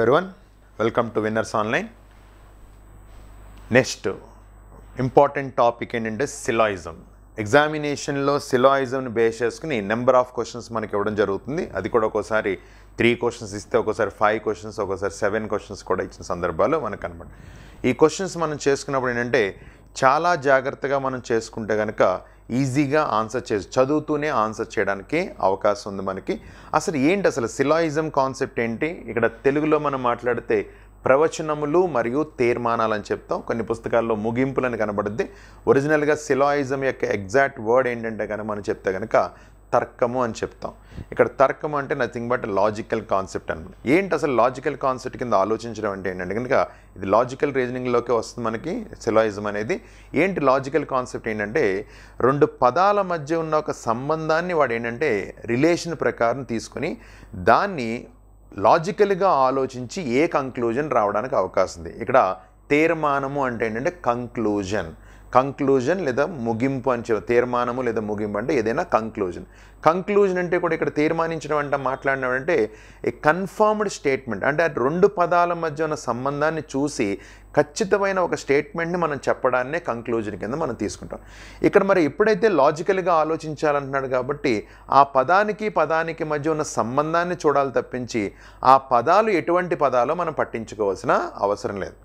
Hello everyone welcome to winners online next important topic ఏంటంటే syllogism ఎగ్జామినేషన్లో సిలాయిజంని base చేసుకుని నెంబర్ ఆఫ్ క్వశ్చన్స్ మనకి ఇవ్వడం జరుగుతుంది అది కూడా ఒకసారి త్రీ క్వశ్చన్స్ ఇస్తే ఒకసారి ఫైవ్ క్వశ్చన్స్ ఒకసారి సెవెన్ క్వశ్చన్స్ కూడా ఇచ్చిన సందర్భాలు మనకు కనబడ ఈ క్వశ్చన్స్ మనం చేసుకున్నప్పుడు ఏంటంటే చాలా జాగ్రత్తగా మనం చేసుకుంటే కనుక ఈజీగా ఆన్సర్ చేసి చదువుతూనే ఆన్సర్ చేయడానికి అవకాశం ఉంది మనకి అసలు ఏంటి అసలు సిలాయిజం కాన్సెప్ట్ ఏంటి ఇక్కడ తెలుగులో మనం మాట్లాడితే ప్రవచనములు మరియు తీర్మానాలు అని చెప్తాం కొన్ని పుస్తకాల్లో ముగింపులని కనబడుద్ది ఒరిజినల్గా సిలాయిజం యొక్క ఎగ్జాక్ట్ వర్డ్ ఏంటంటే కనుక మనం చెప్తే కనుక తర్కము అని చెప్తాం ఇక్కడ తర్కం అంటే నథింగ్ బట్ లాజికల్ కాన్సెప్ట్ అనమాట ఏంటి అసలు లాజికల్ కాన్సెప్ట్ కింద ఆలోచించడం అంటే ఏంటంటే కనుక ఇది లాజికల్ రీజనింగ్లోకి వస్తుంది మనకి సెలాయిజం అనేది ఏంటి లాజికల్ కాన్సెప్ట్ ఏంటంటే రెండు పదాల మధ్య ఉన్న ఒక సంబంధాన్ని వాడు ఏంటంటే రిలేషన్ ప్రకారం తీసుకొని దాన్ని లాజికల్గా ఆలోచించి ఏ కంక్లూజన్ రావడానికి అవకాశం ఉంది ఇక్కడ తీర్మానము అంటే ఏంటంటే కంక్లూజన్ కంక్లూజన్ లేదా ముగింపు అని చెప్పి తీర్మానము లేదా ముగింపు అంటే ఏదైనా కంక్లూజన్ కంక్లూజన్ అంటే కూడా ఇక్కడ తీర్మానించడం అంటే మాట్లాడినాం అంటే ఏ కన్ఫర్మ్డ్ స్టేట్మెంట్ అంటే రెండు పదాల మధ్య ఉన్న సంబంధాన్ని చూసి ఖచ్చితమైన ఒక స్టేట్మెంట్ని మనం చెప్పడాన్నే కంక్లూజన్ కింద మనం తీసుకుంటాం ఇక్కడ మరి ఎప్పుడైతే లాజికల్గా ఆలోచించాలంటున్నాడు కాబట్టి ఆ పదానికి పదానికి మధ్య ఉన్న సంబంధాన్ని చూడాలి తప్పించి ఆ పదాలు ఎటువంటి పదాలో మనం పట్టించుకోవాల్సిన అవసరం లేదు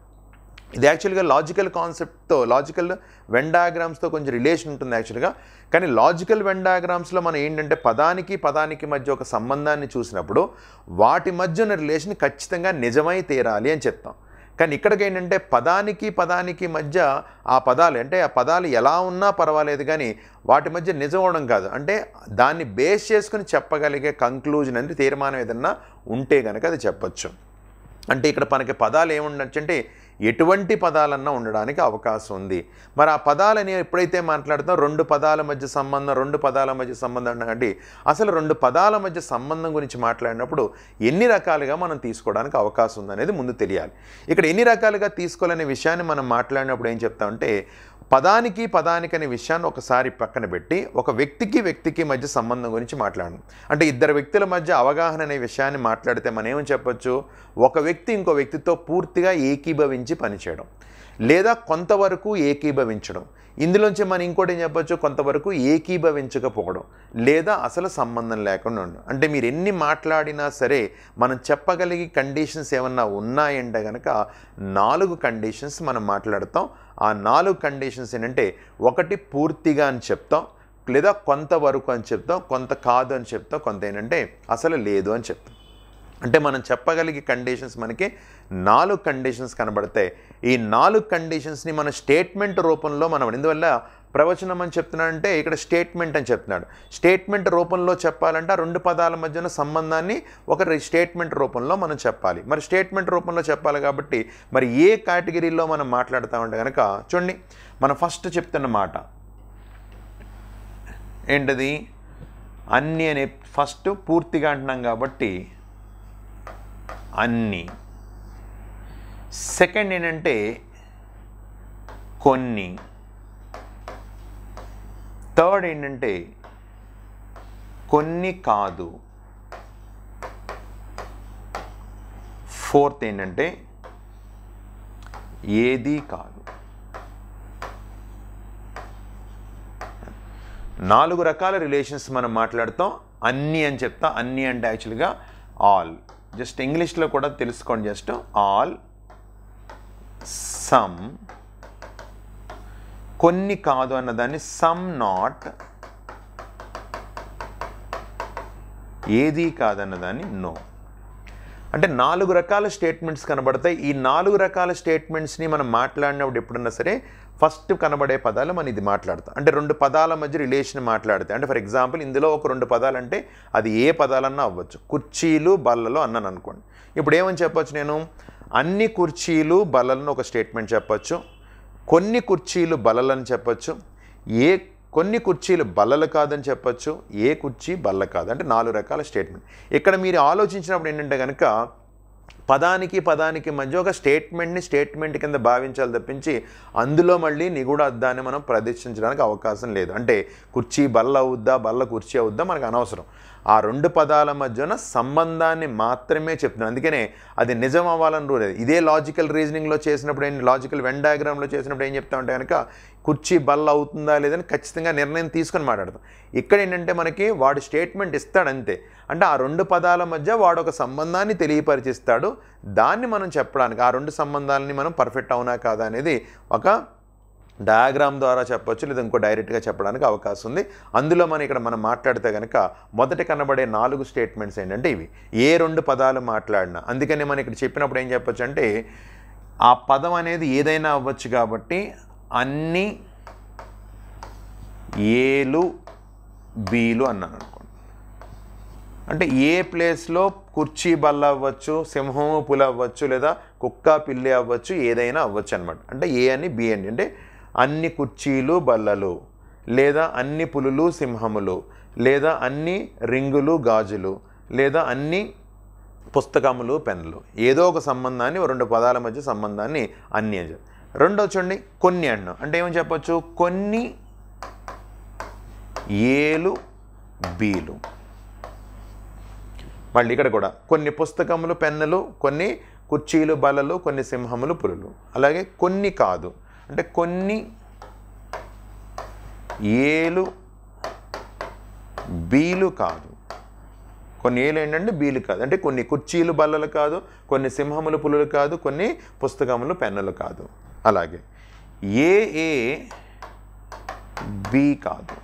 ఇది యాక్చువల్గా లాజికల్ కాన్సెప్ట్తో లాజికల్ వెన్ డయాగ్రామ్స్తో కొంచెం రిలేషన్ ఉంటుంది యాక్చువల్గా కానీ లాజికల్ వెన్ డయాగ్రామ్స్లో మనం ఏంటంటే పదానికి పదానికి మధ్య ఒక సంబంధాన్ని చూసినప్పుడు వాటి మధ్య ఉన్న రిలేషన్ ఖచ్చితంగా నిజమై తీరాలి అని చెప్తాం కానీ ఇక్కడికి ఏంటంటే పదానికి పదానికి మధ్య ఆ పదాలు అంటే ఆ పదాలు ఎలా ఉన్నా పర్వాలేదు కానీ వాటి మధ్య నిజం అవడం కాదు అంటే దాన్ని బేస్ చేసుకుని చెప్పగలిగే కంక్లూజన్ అనేది తీర్మానం ఏదన్నా ఉంటే కనుక అది చెప్పచ్చు అంటే ఇక్కడ మనకి పదాలు ఏముండొచ్చు అంటే ఎటువంటి పదాలన్నా ఉండడానికి అవకాశం ఉంది మరి ఆ పదాలని ఎప్పుడైతే మాట్లాడుతాం రెండు పదాల మధ్య సంబంధం రెండు పదాల మధ్య సంబంధం అంటే అసలు రెండు పదాల మధ్య సంబంధం గురించి మాట్లాడినప్పుడు ఎన్ని రకాలుగా మనం తీసుకోవడానికి అవకాశం ఉందనేది ముందు తెలియాలి ఇక్కడ ఎన్ని రకాలుగా తీసుకోవాలనే విషయాన్ని మనం మాట్లాడినప్పుడు ఏం చెప్తామంటే పదానికి పదానికి అనే విషయాన్ని ఒకసారి పక్కన పెట్టి ఒక వ్యక్తికి వ్యక్తికి మధ్య సంబంధం గురించి మాట్లాడడం అంటే ఇద్దరు వ్యక్తుల మధ్య అవగాహన అనే విషయాన్ని మాట్లాడితే మనం ఏమని చెప్పచ్చు ఒక వ్యక్తి ఇంకో వ్యక్తితో పూర్తిగా ఏకీభవించి పనిచేయడం లేదా కొంతవరకు ఏకీభవించడం ఇందులోంచి మనం ఇంకోటి ఏం చెప్పచ్చు కొంతవరకు ఏకీభవించకపోవడం లేదా అసలు సంబంధం లేకుండా ఉండడం అంటే మీరు ఎన్ని మాట్లాడినా సరే మనం చెప్పగలిగే కండిషన్స్ ఏమన్నా ఉన్నాయంటే కనుక నాలుగు కండిషన్స్ మనం మాట్లాడతాం ఆ నాలుగు కండిషన్స్ ఏంటంటే ఒకటి పూర్తిగా అని చెప్తాం లేదా కొంతవరకు అని చెప్తాం కొంత కాదు అని చెప్తాం కొంత ఏంటంటే అసలు లేదు అని చెప్తాం అంటే మనం చెప్పగలిగే కండిషన్స్ మనకి నాలుగు కండిషన్స్ కనబడతాయి ఈ నాలుగు కండిషన్స్ని మన స్టేట్మెంట్ రూపంలో మనం ఇందువల్ల ప్రవచనం అని చెప్తున్నాడంటే ఇక్కడ స్టేట్మెంట్ అని చెప్తున్నాడు స్టేట్మెంట్ రూపంలో చెప్పాలంటే ఆ రెండు పదాల మధ్యన సంబంధాన్ని ఒక స్టేట్మెంట్ రూపంలో మనం చెప్పాలి మరి స్టేట్మెంట్ రూపంలో చెప్పాలి కాబట్టి మరి ఏ కేటగిరీలో మనం మాట్లాడతామంటే కనుక చూడండి మనం ఫస్ట్ చెప్తున్న మాట ఏంటది అన్ని అనే ఫస్ట్ పూర్తిగా అంటున్నాం కాబట్టి అన్ని సెకండ్ ఏంటంటే కొన్ని థర్డ్ ఏంటంటే కొన్ని కాదు ఫోర్త్ ఏంటంటే ఏది కాదు నాలుగు రకాల రిలేషన్స్ మనం మాట్లాడతాం అన్నీ అని చెప్తా అన్నీ అంటే యాక్చువల్గా ఆల్ జస్ట్ ఇంగ్లీష్లో కూడా తెలుసుకోండి జస్ట్ ఆల్ సమ్ కొన్ని కాదు అన్నదాన్ని సమ్ నాట్ ఏది కాదన్నదాన్ని నో అంటే నాలుగు రకాల స్టేట్మెంట్స్ కనబడతాయి ఈ నాలుగు రకాల స్టేట్మెంట్స్ని మనం మాట్లాడినప్పుడు ఎప్పుడన్నా సరే ఫస్ట్ కనబడే పదాలు మనం ఇది మాట్లాడతాం అంటే రెండు పదాల మధ్య రిలేషన్ మాట్లాడితే అంటే ఫర్ ఎగ్జాంపుల్ ఇందులో ఒక రెండు పదాలు అంటే అది ఏ పదాలన్నా అవ్వచ్చు కుర్చీలు బల్లలు అన్నాను అనుకోండి ఇప్పుడు ఏమని చెప్పొచ్చు నేను అన్ని కుర్చీలు బల్లలను ఒక స్టేట్మెంట్ చెప్పచ్చు కొన్ని కుర్చీలు బలలని చెప్పచ్చు ఏ కొన్ని కుర్చీలు బల్లలు కాదని చెప్పచ్చు ఏ కుర్చీ బల్ల కాదు అంటే నాలుగు రకాల స్టేట్మెంట్ ఇక్కడ మీరు ఆలోచించినప్పుడు ఏంటంటే కనుక పదానికి పదానికి మధ్య ఒక స్టేట్మెంట్ని స్టేట్మెంట్ కింద భావించాలి తప్పించి అందులో మళ్ళీ నిగూఢ అర్థాన్ని మనం ప్రదర్శించడానికి అవకాశం లేదు అంటే కుర్చీ బల్ల అవుద్దా బల్ల కుర్చీ అవుద్దా మనకు అనవసరం ఆ రెండు పదాల మధ్యన సంబంధాన్ని మాత్రమే చెప్తున్నాను అందుకనే అది నిజం అవ్వాలని రూల్ ఇదే లాజికల్ రీజనింగ్లో చేసినప్పుడు ఏంటి లాజికల్ వెన్ డయాగ్రామ్లో చేసినప్పుడు ఏం చెప్తా ఉంటే కనుక కుర్చీ బల్ల అవుతుందా లేదని ఖచ్చితంగా నిర్ణయం తీసుకొని మాట్లాడతాం ఇక్కడ ఏంటంటే మనకి వాడు స్టేట్మెంట్ ఇస్తాడంతే అంటే ఆ రెండు పదాల మధ్య వాడు ఒక సంబంధాన్ని తెలియపరిచిస్తాడు దాన్ని మనం చెప్పడానికి ఆ రెండు సంబంధాలని మనం పర్ఫెక్ట్ అవునా కాదా అనేది ఒక డయాగ్రామ్ ద్వారా చెప్పొచ్చు లేదా ఇంకో డైరెక్ట్గా చెప్పడానికి అవకాశం ఉంది అందులో మనం ఇక్కడ మనం మాట్లాడితే కనుక మొదట కనబడే నాలుగు స్టేట్మెంట్స్ ఏంటంటే ఇవి ఏ రెండు పదాలు మాట్లాడినా అందుకని మనం ఇక్కడ చెప్పినప్పుడు ఏం చెప్పొచ్చు అంటే ఆ పదం అనేది ఏదైనా అవ్వచ్చు కాబట్టి అన్ని ఏలు బీలు అన్నాను అనుకోండి అంటే ఏ ప్లేస్లో కుర్చీ బల్ల అవ్వచ్చు సింహము పులి అవ్వచ్చు లేదా కుక్క పిల్లి అవ్వచ్చు ఏదైనా అవ్వచ్చు అనమాట అంటే ఏ అని బి అని అంటే అన్ని కుర్చీలు బల్లలు లేదా అన్ని పులులు సింహములు లేదా అన్ని రింగులు గాజులు లేదా అన్ని పుస్తకములు పెన్నులు ఏదో ఒక సంబంధాన్ని రెండు పదాల మధ్య సంబంధాన్ని అన్ని అని రెండో చూడండి కొన్ని అన్నం అంటే ఏమని చెప్పచ్చు కొన్ని ఏలు బీలు మళ్ళీ ఇక్కడ కూడా కొన్ని పుస్తకములు పెన్నులు కొన్ని కుర్చీలు బలలు కొన్ని సింహములు పులులు అలాగే కొన్ని కాదు అంటే కొన్ని ఏలు బీలు కాదు కొన్ని ఏలు ఏంటంటే బీలు కాదు అంటే కొన్ని కుర్చీలు బల్లలు కాదు కొన్ని సింహములు పులులు కాదు కొన్ని పుస్తకములు పెన్నులు కాదు అలాగే ఏ ఏ బీ కాదు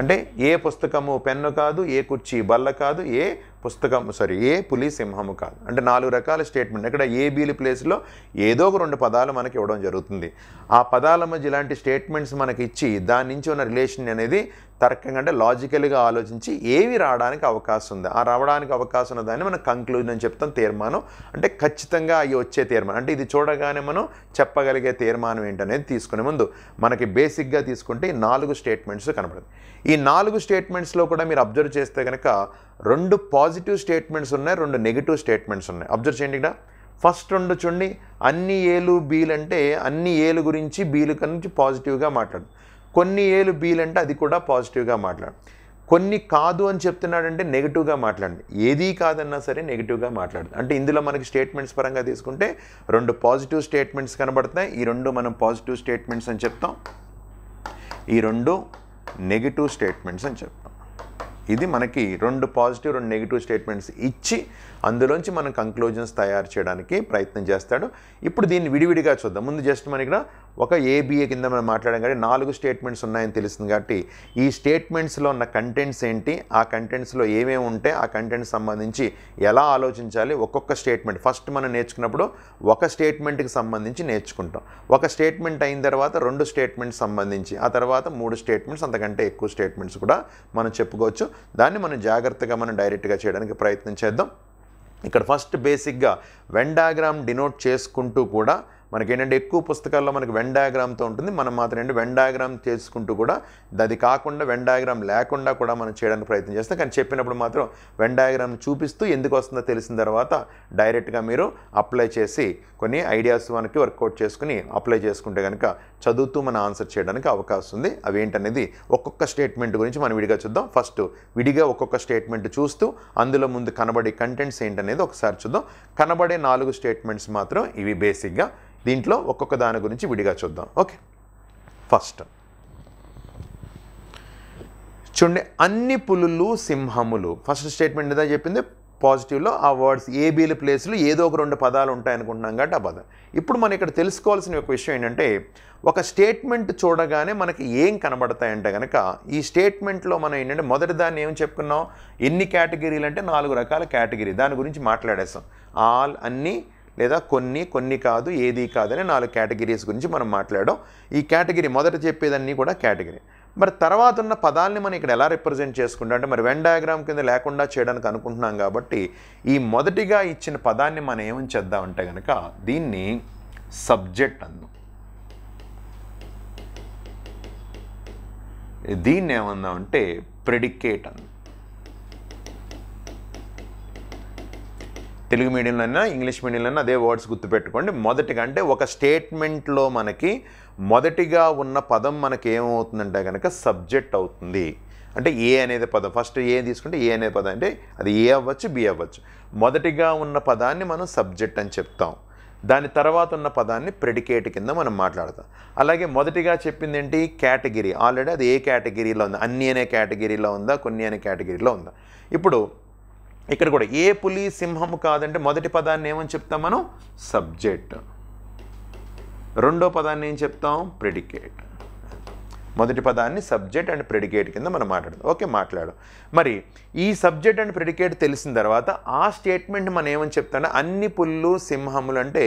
అంటే ఏ పుస్తకము పెన్ను కాదు ఏ కుర్చీ బల్ల కాదు ఏ పుస్తకం సారీ ఏ పులి సింహము కాదు అంటే నాలుగు రకాల స్టేట్మెంట్ ఇక్కడ ఏబీలు ప్లేస్లో ఏదో ఒక రెండు పదాలు మనకి ఇవ్వడం జరుగుతుంది ఆ పదాల మధ్య ఇలాంటి స్టేట్మెంట్స్ మనకి ఇచ్చి దాని నుంచి ఉన్న రిలేషన్ అనేది తర్కంగా అంటే లాజికల్గా ఆలోచించి ఏవి రావడానికి అవకాశం ఉంది ఆ రావడానికి అవకాశం ఉన్న దాన్ని మనం కంక్లూజన్ అని చెప్తాం తీర్మానం అంటే ఖచ్చితంగా అవి వచ్చే తీర్మానం అంటే ఇది చూడగానే మనం చెప్పగలిగే తీర్మానం ఏంటనేది తీసుకునే ముందు మనకి బేసిక్గా తీసుకుంటే ఈ నాలుగు స్టేట్మెంట్స్ కనపడుతుంది ఈ నాలుగు స్టేట్మెంట్స్లో కూడా మీరు అబ్జర్వ్ చేస్తే కనుక రెండు పాజిటివ్ స్టేట్మెంట్స్ ఉన్నాయి రెండు నెగిటివ్ స్టేట్మెంట్స్ ఉన్నాయి అబ్జర్వ్ చేయండి ఇక్కడ ఫస్ట్ రెండు చూడండి అన్ని ఏలు బీలు అంటే అన్ని ఏలు గురించి బీలు గురించి పాజిటివ్గా మాట్లాడు కొన్ని ఏలు బీలు అంటే అది కూడా పాజిటివ్గా మాట్లాడు కొన్ని కాదు అని చెప్తున్నాడంటే నెగిటివ్గా మాట్లాడండి ఏదీ కాదన్నా సరే నెగిటివ్గా మాట్లాడదు అంటే ఇందులో మనకి స్టేట్మెంట్స్ పరంగా తీసుకుంటే రెండు పాజిటివ్ స్టేట్మెంట్స్ కనబడతాయి ఈ రెండు మనం పాజిటివ్ స్టేట్మెంట్స్ అని చెప్తాం ఈ రెండు నెగిటివ్ స్టేట్మెంట్స్ అని చెప్తాం ఇది మనకి రెండు పాజిటివ్ రెండు నెగిటివ్ స్టేట్మెంట్స్ ఇచ్చి అందులోంచి మనం కంక్లూజన్స్ తయారు చేయడానికి ప్రయత్నం చేస్తాడు ఇప్పుడు దీన్ని విడివిడిగా చూద్దాం ముందు జస్ట్ మనకి ఒక ఏబిఏ కింద మనం మాట్లాడడం కానీ నాలుగు స్టేట్మెంట్స్ ఉన్నాయని తెలుస్తుంది కాబట్టి ఈ స్టేట్మెంట్స్లో ఉన్న కంటెంట్స్ ఏంటి ఆ కంటెంట్స్లో ఏమేమి ఉంటే ఆ కంటెంట్ సంబంధించి ఎలా ఆలోచించాలి ఒక్కొక్క స్టేట్మెంట్ ఫస్ట్ మనం నేర్చుకున్నప్పుడు ఒక స్టేట్మెంట్కి సంబంధించి నేర్చుకుంటాం ఒక స్టేట్మెంట్ అయిన తర్వాత రెండు స్టేట్మెంట్స్ సంబంధించి ఆ తర్వాత మూడు స్టేట్మెంట్స్ అంతకంటే ఎక్కువ స్టేట్మెంట్స్ కూడా మనం చెప్పుకోవచ్చు దాన్ని మనం జాగ్రత్తగా మనం డైరెక్ట్గా చేయడానికి ప్రయత్నం చేద్దాం ఇక్కడ ఫస్ట్ బేసిక్గా వెండాగ్రామ్ డినోట్ చేసుకుంటూ కూడా మనకేంటంటే ఎక్కువ పుస్తకాల్లో మనకి వెన్ డయాగ్రామ్తో ఉంటుంది మనం మాత్రం ఏంటి వెన్ డయాగ్రామ్ చేసుకుంటూ కూడా అది కాకుండా వెన్ డయాగ్రామ్ లేకుండా కూడా మనం చేయడానికి ప్రయత్నం చేస్తాం కానీ చెప్పినప్పుడు మాత్రం వెన్ డయాగ్రామ్ చూపిస్తూ ఎందుకు వస్తుందో తెలిసిన తర్వాత డైరెక్ట్గా మీరు అప్లై చేసి కొన్ని ఐడియాస్ మనకి వర్కౌట్ చేసుకుని అప్లై చేసుకుంటే కనుక చదువుతూ మనం ఆన్సర్ చేయడానికి అవకాశం ఉంది అవి ఏంటనేది ఒక్కొక్క స్టేట్మెంట్ గురించి మనం విడిగా చూద్దాం ఫస్ట్ విడిగా ఒక్కొక్క స్టేట్మెంట్ చూస్తూ అందులో ముందు కనబడే కంటెంట్స్ ఏంటనేది ఒకసారి చూద్దాం కనబడే నాలుగు స్టేట్మెంట్స్ మాత్రం ఇవి బేసిక్గా దీంట్లో ఒక్కొక్క దాని గురించి విడిగా చూద్దాం ఓకే ఫస్ట్ చూడండి అన్ని పులులు సింహములు ఫస్ట్ స్టేట్మెంట్ ఏదో చెప్పింది పాజిటివ్లో ఆ వర్డ్స్ ఏబీల ప్లేస్లో ఏదో ఒక రెండు పదాలు ఉంటాయనుకుంటున్నాం కాబట్టి ఆ పదం ఇప్పుడు మనం ఇక్కడ తెలుసుకోవాల్సిన ఒక విషయం ఏంటంటే ఒక స్టేట్మెంట్ చూడగానే మనకి ఏం కనబడతాయంటే కనుక ఈ స్టేట్మెంట్లో మనం ఏంటంటే మొదటి దాన్ని ఏం చెప్పుకున్నాం ఎన్ని కేటగిరీలు అంటే నాలుగు రకాల కేటగిరీ దాని గురించి మాట్లాడేస్తాం ఆల్ అన్నీ లేదా కొన్ని కొన్ని కాదు ఏది అనే నాలుగు కేటగిరీస్ గురించి మనం మాట్లాడడం ఈ కేటగిరీ మొదట చెప్పేదన్నీ కూడా కేటగిరీ మరి తర్వాత ఉన్న పదాలని మనం ఇక్కడ ఎలా రిప్రజెంట్ చేసుకుంటాం అంటే మరి వెన్ డయాగ్రామ్ కింద లేకుండా చేయడానికి అనుకుంటున్నాం కాబట్టి ఈ మొదటిగా ఇచ్చిన పదాన్ని మనం ఏమని చేద్దామంటే కనుక దీన్ని సబ్జెక్ట్ అందాం దీన్ని ఏమందామంటే ప్రెడికేట్ అందాం తెలుగు అయినా ఇంగ్లీష్ అయినా అదే వర్డ్స్ గుర్తుపెట్టుకోండి మొదటిగా అంటే ఒక స్టేట్మెంట్లో మనకి మొదటిగా ఉన్న పదం మనకి ఏమవుతుందంటే కనుక సబ్జెక్ట్ అవుతుంది అంటే ఏ అనేది పదం ఫస్ట్ ఏ తీసుకుంటే ఏ అనే పదం అంటే అది ఏ అవ్వచ్చు బి అవ్వచ్చు మొదటిగా ఉన్న పదాన్ని మనం సబ్జెక్ట్ అని చెప్తాం దాని తర్వాత ఉన్న పదాన్ని ప్రెడికేట్ కింద మనం మాట్లాడతాం అలాగే మొదటిగా చెప్పింది ఏంటి కేటగిరీ ఆల్రెడీ అది ఏ కేటగిరీలో ఉందా అన్ని అనే కేటగిరీలో ఉందా కొన్ని అనే కేటగిరీలో ఉందా ఇప్పుడు ఇక్కడ కూడా ఏ పులి సింహము కాదంటే మొదటి పదాన్ని ఏమని చెప్తాం మనం సబ్జెక్ట్ రెండో పదాన్ని ఏం చెప్తాం ప్రిడికేట్ మొదటి పదాన్ని సబ్జెక్ట్ అండ్ ప్రిడికేట్ కింద మనం మాట్లాడదాం ఓకే మాట్లాడు మరి ఈ సబ్జెక్ట్ అండ్ ప్రిడికేట్ తెలిసిన తర్వాత ఆ స్టేట్మెంట్ మనం ఏమని చెప్తామంటే అన్ని పుల్లు సింహములు అంటే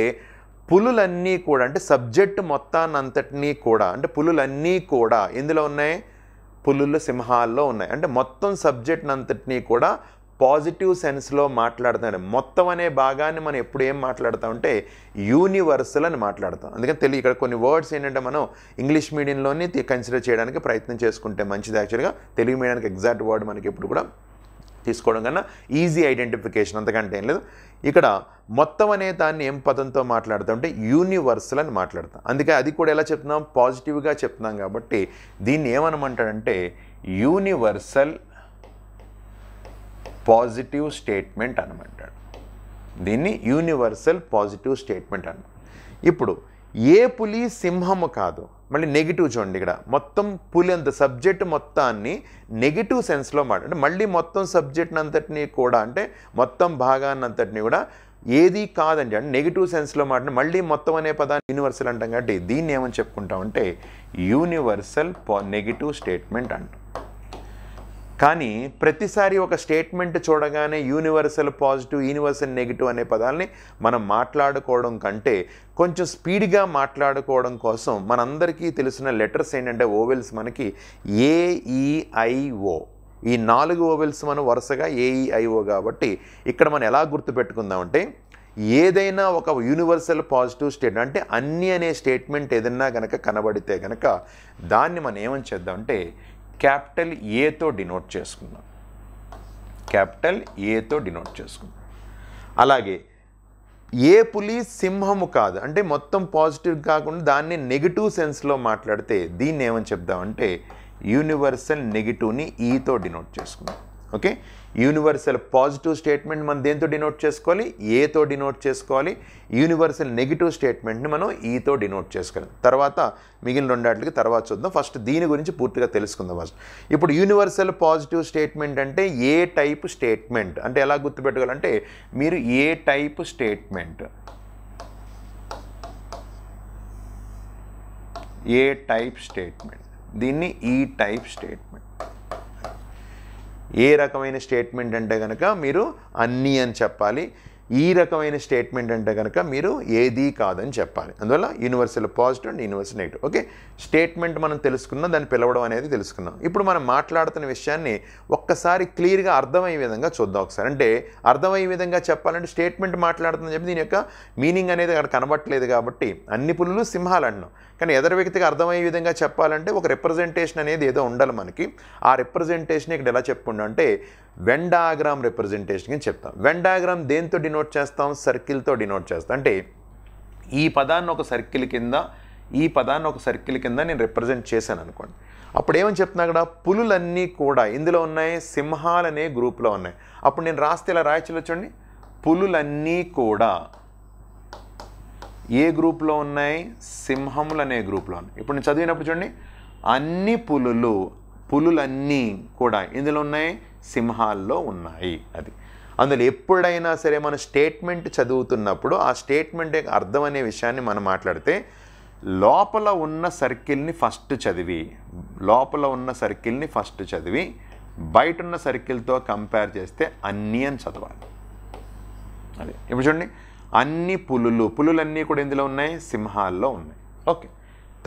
పులులన్నీ కూడా అంటే సబ్జెక్ట్ మొత్తాన్నంతటినీ కూడా అంటే పులులన్నీ కూడా ఎందులో ఉన్నాయి పులులు సింహాల్లో ఉన్నాయి అంటే మొత్తం సబ్జెక్ట్ అంతటినీ కూడా పాజిటివ్ సెన్స్లో మాట్లాడతాను మొత్తం అనే భాగాన్ని మనం ఎప్పుడు ఏం మాట్లాడతాం అంటే యూనివర్సల్ అని మాట్లాడతాం అందుకని తెలియ ఇక్కడ కొన్ని వర్డ్స్ ఏంటంటే మనం ఇంగ్లీష్ మీడియంలోనే కన్సిడర్ చేయడానికి ప్రయత్నం చేసుకుంటే మంచిది యాక్చువల్గా తెలుగు మీడియానికి ఎగ్జాక్ట్ వర్డ్ మనకి ఎప్పుడు కూడా తీసుకోవడం కన్నా ఈజీ ఐడెంటిఫికేషన్ అంతకంటే ఏం లేదు ఇక్కడ మొత్తం అనే దాన్ని ఏం పదంతో మాట్లాడతాం అంటే యూనివర్సల్ అని మాట్లాడతాం అందుకే అది కూడా ఎలా చెప్తున్నాం పాజిటివ్గా చెప్తున్నాం కాబట్టి దీన్ని ఏమనమంటాడంటే యూనివర్సల్ పాజిటివ్ స్టేట్మెంట్ అనమంటాడు దీన్ని యూనివర్సల్ పాజిటివ్ స్టేట్మెంట్ అన్న ఇప్పుడు ఏ పులి సింహము కాదు మళ్ళీ నెగిటివ్ చూడండి ఇక్కడ మొత్తం పులి అంత సబ్జెక్ట్ మొత్తాన్ని నెగిటివ్ సెన్స్లో మాట్లాడు మళ్ళీ మొత్తం సబ్జెక్ట్ని అంతటిని కూడా అంటే మొత్తం భాగాన్ని అంతటిని కూడా ఏది కాదండి అంటే నెగిటివ్ సెన్స్లో మాట్లాడి మళ్ళీ మొత్తం అనే పదాన్ని యూనివర్సల్ అంటాం కాబట్టి దీన్ని ఏమని చెప్పుకుంటామంటే యూనివర్సల్ నెగిటివ్ స్టేట్మెంట్ అంటాం కానీ ప్రతిసారి ఒక స్టేట్మెంట్ చూడగానే యూనివర్సల్ పాజిటివ్ యూనివర్సల్ నెగిటివ్ అనే పదాలని మనం మాట్లాడుకోవడం కంటే కొంచెం స్పీడ్గా మాట్లాడుకోవడం కోసం మనందరికీ తెలిసిన లెటర్స్ ఏంటంటే ఓవెల్స్ మనకి ఏఈఐఓ e ఈ నాలుగు ఓవెల్స్ మనం వరుసగా ఏఈఐఓ e కాబట్టి ఇక్కడ మనం ఎలా గుర్తుపెట్టుకుందామంటే ఏదైనా ఒక యూనివర్సల్ పాజిటివ్ స్టేట్ అంటే అన్ని అనే స్టేట్మెంట్ ఏదైనా కనుక కనబడితే కనుక దాన్ని మనం ఏమని చేద్దాం అంటే క్యాపిటల్ ఏతో డినోట్ చేసుకున్నాం క్యాపిటల్ ఏతో డినోట్ చేసుకున్నాం అలాగే ఏ పులి సింహము కాదు అంటే మొత్తం పాజిటివ్ కాకుండా దాన్ని నెగిటివ్ సెన్స్లో మాట్లాడితే దీన్ని ఏమని చెప్దామంటే యూనివర్సల్ నెగిటివ్ని ఈతో డినోట్ చేసుకున్నాం ఓకే యూనివర్సల్ పాజిటివ్ స్టేట్మెంట్ మనం దేంతో డినోట్ చేసుకోవాలి ఏతో డినోట్ చేసుకోవాలి యూనివర్సల్ నెగిటివ్ స్టేట్మెంట్ని మనం ఈతో డినోట్ చేసుకోవాలి తర్వాత మిగిలిన రెండాటికి తర్వాత చూద్దాం ఫస్ట్ దీని గురించి పూర్తిగా తెలుసుకుందాం ఫస్ట్ ఇప్పుడు యూనివర్సల్ పాజిటివ్ స్టేట్మెంట్ అంటే ఏ టైప్ స్టేట్మెంట్ అంటే ఎలా గుర్తుపెట్టుకోవాలంటే మీరు A type statement A type statement దీన్ని ఈ టైప్ స్టేట్మెంట్ ఏ రకమైన స్టేట్మెంట్ అంటే కనుక మీరు అన్నీ అని చెప్పాలి ఈ రకమైన స్టేట్మెంట్ అంటే కనుక మీరు ఏది కాదని చెప్పాలి అందువల్ల universal positive and universal negative okay statement మనం తెలుసుకున్నాం దాన్ని పిలవడం అనేది తెలుసుకున్నాం ఇప్పుడు మనం మాట్లాడుతున్న విషయాన్ని ఒక్కసారి క్లియర్గా అర్థమయ్యే విధంగా చూద్దాం ఒకసారి అంటే అర్థమయ్యే విధంగా చెప్పాలంటే స్టేట్మెంట్ మాట్లాడుతుందని చెప్పి దీని యొక్క మీనింగ్ అనేది అక్కడ కనబట్టలేదు కాబట్టి అన్ని పులులు సింహాలు అంటున్నాం కానీ ఎదరు వ్యక్తికి అర్థమయ్యే విధంగా చెప్పాలంటే ఒక రిప్రజెంటేషన్ అనేది ఏదో ఉండాలి మనకి ఆ రిప్రజెంటేషన్ ఇక్కడ ఎలా చెప్పుకుండా అంటే వెన్ రిప్రజెంటేషన్ అని చెప్తాం వెన్ డయాగ్రామ్ దేంతో డినోట్ చేస్తాం సర్కిల్తో డినోట్ చేస్తాం అంటే ఈ పదాన్ని ఒక సర్కిల్ కింద ఈ పదాన్ని ఒక సర్కిల్ కింద నేను రిప్రజెంట్ చేశాను అనుకోండి అప్పుడు ఏమని చెప్తున్నా అక్కడ పులులన్నీ కూడా ఇందులో ఉన్నాయి సింహాలనే గ్రూప్లో ఉన్నాయి అప్పుడు నేను రాస్తే ఇలా రాయచ్చు చూడండి పులులన్నీ కూడా ఏ గ్రూప్లో ఉన్నాయి సింహములు అనే గ్రూప్లో ఉన్నాయి ఇప్పుడు నేను చదివినప్పుడు చూడండి అన్ని పులులు పులులన్నీ కూడా ఇందులో ఉన్నాయి సింహాల్లో ఉన్నాయి అది అందులో ఎప్పుడైనా సరే మన స్టేట్మెంట్ చదువుతున్నప్పుడు ఆ స్టేట్మెంట్ అర్థం అనే విషయాన్ని మనం మాట్లాడితే లోపల ఉన్న సర్కిల్ని ఫస్ట్ చదివి లోపల ఉన్న సర్కిల్ని ఫస్ట్ చదివి బయట ఉన్న సర్కిల్తో కంపేర్ చేస్తే అన్నీ అని చదవాలి అదే ఇప్పుడు చూడండి అన్ని పులులు పులులన్నీ కూడా ఇందులో ఉన్నాయి సింహాల్లో ఉన్నాయి ఓకే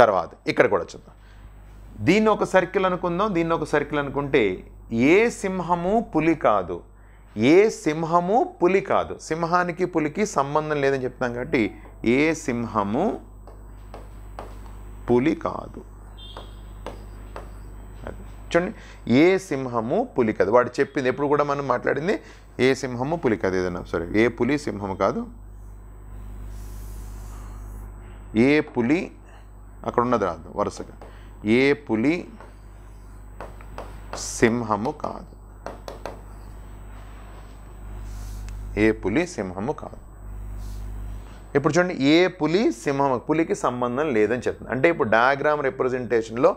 తర్వాత ఇక్కడ కూడా చూద్దాం దీన్ని ఒక సర్కిల్ అనుకుందాం దీన్ని ఒక సర్కిల్ అనుకుంటే ఏ సింహము పులి కాదు ఏ సింహము పులి కాదు సింహానికి పులికి సంబంధం లేదని చెప్తాం కాబట్టి ఏ సింహము పులి కాదు చూడండి ఏ సింహము పులి కాదు వాడు చెప్పింది ఎప్పుడు కూడా మనం మాట్లాడింది ఏ సింహము పులి కాదు ఏదైనా సారీ ఏ పులి సింహము కాదు ఏ పులి అక్కడ ఉన్నది రాదు వరుసగా ఏ పులి సింహము కాదు ఏ పులి సింహము కాదు ఇప్పుడు చూడండి ఏ పులి సింహం పులికి సంబంధం లేదని చెప్తుంది అంటే ఇప్పుడు డయాగ్రామ్ రిప్రజెంటేషన్లో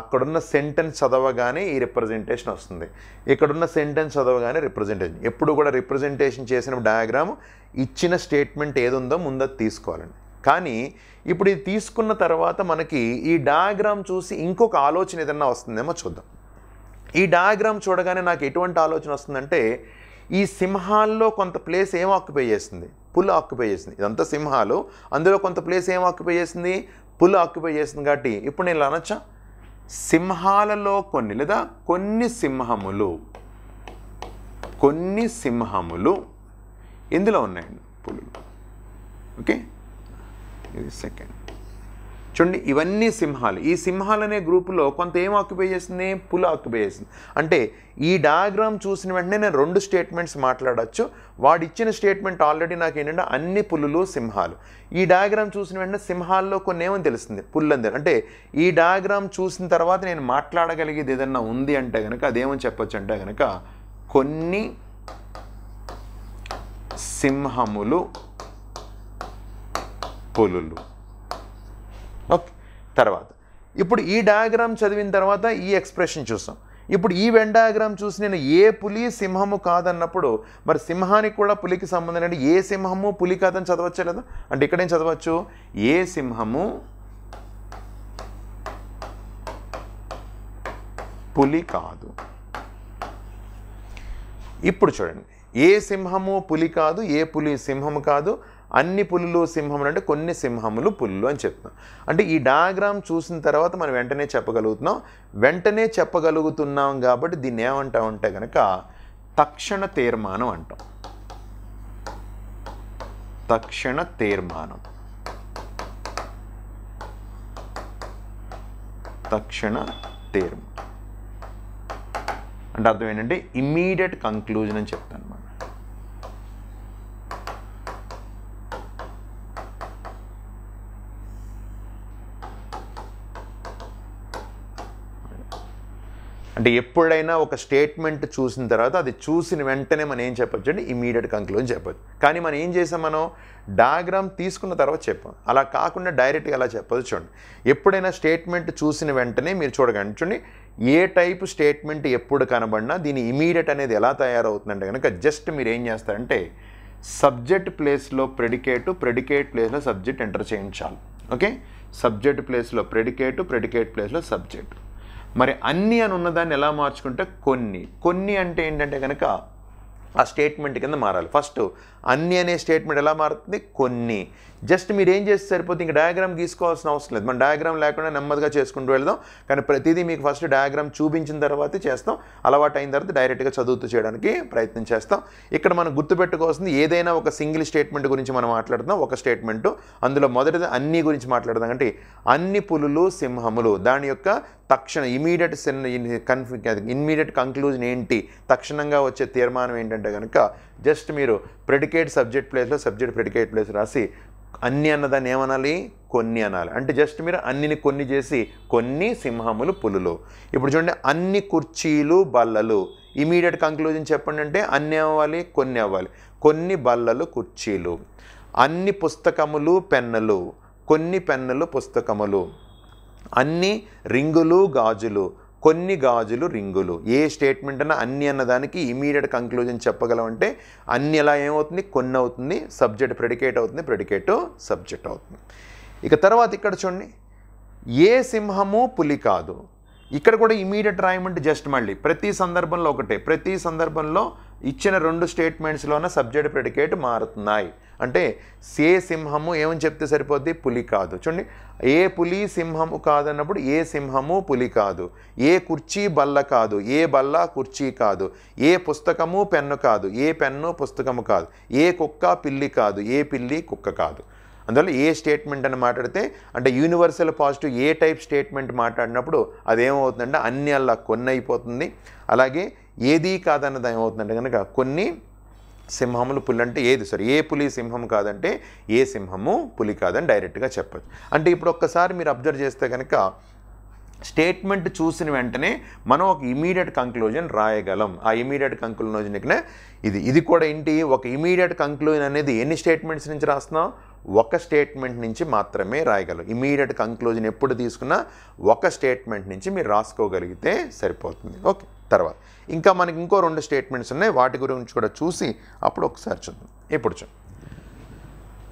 అక్కడున్న సెంటెన్స్ చదవగానే ఈ రిప్రజెంటేషన్ వస్తుంది ఇక్కడున్న సెంటెన్స్ చదవగానే రిప్రజెంటేషన్ ఎప్పుడు కూడా రిప్రజెంటేషన్ చేసిన డయాగ్రామ్ ఇచ్చిన స్టేట్మెంట్ ఏది ఉందో ముందు తీసుకోవాలండి కానీ ఇప్పుడు ఇది తీసుకున్న తర్వాత మనకి ఈ డయాగ్రామ్ చూసి ఇంకొక ఆలోచన ఏదన్నా వస్తుందేమో చూద్దాం ఈ డయాగ్రామ్ చూడగానే నాకు ఎటువంటి ఆలోచన వస్తుందంటే ఈ సింహాల్లో కొంత ప్లేస్ ఏం ఆక్యుపై చేస్తుంది పుల్ ఆక్యుపై చేసింది ఇదంతా సింహాలు అందులో కొంత ప్లేస్ ఏం ఆక్యుపై చేసింది పుల్ ఆక్యుపై చేస్తుంది కాబట్టి ఇప్పుడు నేను అనొచ్చా సింహాలలో కొన్ని లేదా కొన్ని సింహములు కొన్ని సింహములు ఇందులో ఉన్నాయండి పులులు ఓకే ఇది సెకండ్ చూడండి ఇవన్నీ సింహాలు ఈ సింహాలు అనే గ్రూపులో కొంత ఏం ఆక్యుపై చేసింది పుల ఆక్యుపై చేసింది అంటే ఈ డయాగ్రామ్ చూసిన వెంటనే నేను రెండు స్టేట్మెంట్స్ మాట్లాడచ్చు వాడు ఇచ్చిన స్టేట్మెంట్ ఆల్రెడీ నాకు ఏంటంటే అన్ని పులులు సింహాలు ఈ డయాగ్రామ్ చూసిన వెంటనే సింహాల్లో కొన్ని ఏమని తెలుస్తుంది పుల్లందరూ అంటే ఈ డయాగ్రామ్ చూసిన తర్వాత నేను మాట్లాడగలిగేది ఏదన్నా ఉంది అంటే కనుక అదేమని చెప్పొచ్చు అంటే కనుక కొన్ని సింహములు పులులు ఓకే తర్వాత ఇప్పుడు ఈ డయాగ్రామ్ చదివిన తర్వాత ఈ ఎక్స్ప్రెషన్ చూస్తాం ఇప్పుడు ఈ వెన్ డయాగ్రామ్ చూసి నేను ఏ పులి సింహము కాదన్నప్పుడు మరి సింహానికి కూడా పులికి సంబంధం అంటే ఏ సింహము పులి కాదని చదవచ్చు లేదా అంటే ఇక్కడేం చదవచ్చు ఏ సింహము పులి కాదు ఇప్పుడు చూడండి ఏ సింహము పులి కాదు ఏ పులి సింహము కాదు అన్ని పులులు సింహములు అంటే కొన్ని సింహములు పులులు అని చెప్తున్నాం అంటే ఈ డయాగ్రామ్ చూసిన తర్వాత మనం వెంటనే చెప్పగలుగుతున్నాం వెంటనే చెప్పగలుగుతున్నాం కాబట్టి దీన్ని ఏమంటా అంటే కనుక తక్షణ తీర్మానం అంటాం తక్షణ తీర్మానం తక్షణ తీర్మానం అంటే అర్థం ఏంటంటే ఇమ్మీడియట్ కంక్లూజన్ అని చెప్తాను అంటే ఎప్పుడైనా ఒక స్టేట్మెంట్ చూసిన తర్వాత అది చూసిన వెంటనే మనం ఏం చెప్పచ్చు అంటే ఇమీడియట్ కంక్లూజన్ చెప్పచ్చు కానీ మనం ఏం చేసాం మనం డయాగ్రామ్ తీసుకున్న తర్వాత చెప్పాం అలా కాకుండా డైరెక్ట్గా అలా చెప్పదు చూడండి ఎప్పుడైనా స్టేట్మెంట్ చూసిన వెంటనే మీరు చూడగండి చూడండి ఏ టైప్ స్టేట్మెంట్ ఎప్పుడు కనబడినా దీని ఇమీడియట్ అనేది ఎలా తయారవుతుందంటే కనుక జస్ట్ మీరు ఏం చేస్తారంటే సబ్జెక్ట్ ప్లేస్లో ప్రెడికేటు ప్రెడికేట్ ప్లేస్లో సబ్జెక్ట్ ఎంటర్ చేయించాలి ఓకే సబ్జెక్ట్ ప్లేస్లో ప్రెడికేటు ప్రెడికేట్ ప్లేస్లో సబ్జెక్ట్ మరి అన్ని అని ఉన్నదాన్ని ఎలా మార్చుకుంటే కొన్ని కొన్ని అంటే ఏంటంటే కనుక ఆ స్టేట్మెంట్ కింద మారాలి ఫస్ట్ అన్ని అనే స్టేట్మెంట్ ఎలా మారుతుంది కొన్ని జస్ట్ మీరు ఏం చేస్తే సరిపోతే ఇంకా డయాగ్రామ్ గీసుకోవాల్సిన అవసరం లేదు మనం డయాగ్రామ్ లేకుండా నెమ్మదిగా చేసుకుంటూ వెళ్దాం కానీ ప్రతిదీ మీకు ఫస్ట్ డయాగ్రామ్ చూపించిన తర్వాత చేస్తాం అలవాటు అయిన తర్వాత డైరెక్ట్గా చదువుతూ చేయడానికి ప్రయత్నం చేస్తాం ఇక్కడ మనం గుర్తుపెట్టుకోవాల్సింది ఏదైనా ఒక సింగిల్ స్టేట్మెంట్ గురించి మనం మాట్లాడుతున్నాం ఒక స్టేట్మెంటు అందులో మొదటిది అన్ని గురించి మాట్లాడదాం అంటే అన్ని పులులు సింహములు దాని యొక్క తక్షణ ఇమీడియట్ కన్ఫ్యూ ఇమీడియట్ కంక్లూజన్ ఏంటి తక్షణంగా వచ్చే తీర్మానం ఏంటంటే కనుక జస్ట్ మీరు ప్రెడిక్ ప్రిడికేట్ సబ్జెక్ట్ ప్లేస్లో సబ్జెక్ట్ ప్రిడికేట్ ప్లేస్ రాసి అన్ని అన్నదాన్ని ఏమనాలి కొన్ని అనాలి అంటే జస్ట్ మీరు అన్నిని కొన్ని చేసి కొన్ని సింహములు పులులు ఇప్పుడు చూడండి అన్ని కుర్చీలు బల్లలు ఇమీడియట్ కంక్లూజన్ చెప్పండి అంటే అన్ని అవ్వాలి కొన్ని అవ్వాలి కొన్ని బల్లలు కుర్చీలు అన్ని పుస్తకములు పెన్నులు కొన్ని పెన్నులు పుస్తకములు అన్ని రింగులు గాజులు కొన్ని గాజులు రింగులు ఏ స్టేట్మెంట్ అన్నా అన్ని అన్నదానికి ఇమీడియట్ కంక్లూజన్ చెప్పగలమంటే అన్ని ఎలా ఏమవుతుంది కొన్ని అవుతుంది సబ్జెక్ట్ ప్రెడికేట్ అవుతుంది ప్రెడికేట్ సబ్జెక్ట్ అవుతుంది ఇక తర్వాత ఇక్కడ చూడండి ఏ సింహము పులి కాదు ఇక్కడ కూడా ఇమీడియట్ రాయమంటే జస్ట్ మళ్ళీ ప్రతి సందర్భంలో ఒకటే ప్రతి సందర్భంలో ఇచ్చిన రెండు స్టేట్మెంట్స్లోన సబ్జెక్ట్ ప్రెడికేట్ మారుతున్నాయి అంటే సే సింహము ఏమని చెప్తే సరిపోద్ది పులి కాదు చూడండి ఏ పులి సింహము కాదన్నప్పుడు ఏ సింహము పులి కాదు ఏ కుర్చీ బల్ల కాదు ఏ బల్ల కుర్చీ కాదు ఏ పుస్తకము పెన్ను కాదు ఏ పెన్ను పుస్తకము కాదు ఏ కుక్క పిల్లి కాదు ఏ పిల్లి కుక్క కాదు అందువల్ల ఏ స్టేట్మెంట్ అని మాట్లాడితే అంటే universal positive A type statement మాట్లాడినప్పుడు అదేమవుతుందంటే అన్ని అలా కొన్ని అయిపోతుంది అలాగే ఏది కాదన్నది ఏమవుతుందంటే కనుక కొన్ని సింహములు పులి అంటే ఏది సరే ఏ పులి సింహం కాదంటే ఏ సింహము పులి కాదని డైరెక్ట్గా చెప్పచ్చు అంటే ఇప్పుడు ఒక్కసారి మీరు అబ్జర్వ్ చేస్తే కనుక స్టేట్మెంట్ చూసిన వెంటనే మనం ఒక ఇమీడియట్ కంక్లూజన్ రాయగలం ఆ ఇమీడియట్ కంక్లూజన్కి ఇది ఇది కూడా ఏంటి ఒక ఇమీడియట్ కంక్లూజన్ అనేది ఎన్ని స్టేట్మెంట్స్ నుంచి రాస్తున్నాం ఒక స్టేట్మెంట్ నుంచి మాత్రమే రాయగలం ఇమీడియట్ కంక్లూజన్ ఎప్పుడు తీసుకున్నా ఒక స్టేట్మెంట్ నుంచి మీరు రాసుకోగలిగితే సరిపోతుంది ఓకే తర్వాత ఇంకా మనకి ఇంకో రెండు స్టేట్మెంట్స్ ఉన్నాయి వాటి గురించి కూడా చూసి అప్పుడు ఒకసారి చూద్దాం ఇప్పుడు చూద్దాం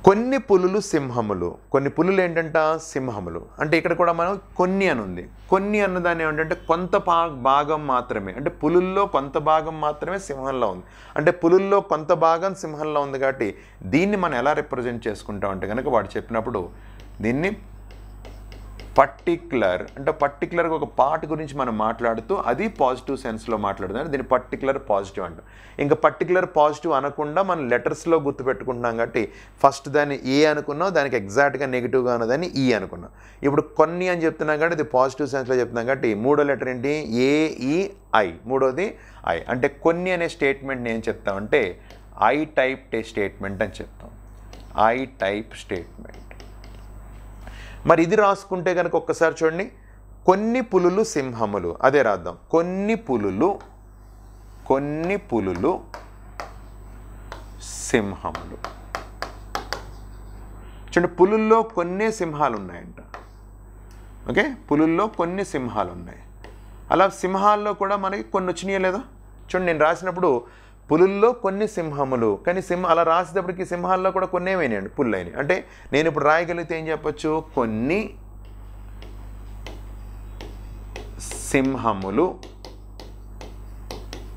కొన్ని పులులు సింహములు కొన్ని పులులు ఏంటంట సింహములు అంటే ఇక్కడ కూడా మనం కొన్ని అని ఉంది కొన్ని అన్నదాన్ని ఏమిటంటే కొంత భాగం మాత్రమే అంటే పులుల్లో కొంత భాగం మాత్రమే సింహంలో ఉంది అంటే పులుల్లో కొంత భాగం సింహంలో ఉంది కాబట్టి దీన్ని మనం ఎలా రిప్రజెంట్ చేసుకుంటాం అంటే కనుక వాడు చెప్పినప్పుడు దీన్ని పర్టిక్యులర్ అంటే పర్టిక్యులర్గా ఒక పార్ట్ గురించి మనం మాట్లాడుతూ అది పాజిటివ్ సెన్స్లో మాట్లాడుతున్నాం దీని పర్టికులర్ పాజిటివ్ అంటాం ఇంకా పర్టికులర్ పాజిటివ్ అనకుండా మనం లెటర్స్లో గుర్తుపెట్టుకుంటున్నాం కాబట్టి ఫస్ట్ దాన్ని ఏ అనుకున్నాం దానికి ఎగ్జాక్ట్గా నెగిటివ్గా ఉన్నదని ఈ అనుకున్నాం ఇప్పుడు కొన్ని అని చెప్తున్నాం కాబట్టి ఇది పాజిటివ్ సెన్స్లో చెప్తున్నాం కాబట్టి మూడో లెటర్ ఏంటి ఏఈఐ ఐ e, మూడోది ఐ అంటే కొన్ని అనే స్టేట్మెంట్ని ఏం చెప్తామంటే ఐ టైప్ స్టేట్మెంట్ అని చెప్తాం ఐ టైప్ స్టేట్మెంట్ మరి ఇది రాసుకుంటే కనుక ఒక్కసారి చూడండి కొన్ని పులులు సింహములు అదే రాద్దాం కొన్ని పులులు కొన్ని పులులు సింహములు చూడండి పులుల్లో కొన్ని సింహాలు ఉన్నాయంట ఓకే పులుల్లో కొన్ని సింహాలు ఉన్నాయి అలా సింహాల్లో కూడా మనకి కొన్ని వచ్చినాయో లేదా చూడండి నేను రాసినప్పుడు పులుల్లో కొన్ని సింహములు కానీ సింహ అలా రాసేటప్పటికి సింహాల్లో కూడా కొన్ని ఏమైనాయండి పుల్లు అయినాయి అంటే నేను ఇప్పుడు రాయగలిగితే ఏం చెప్పచ్చు కొన్ని సింహములు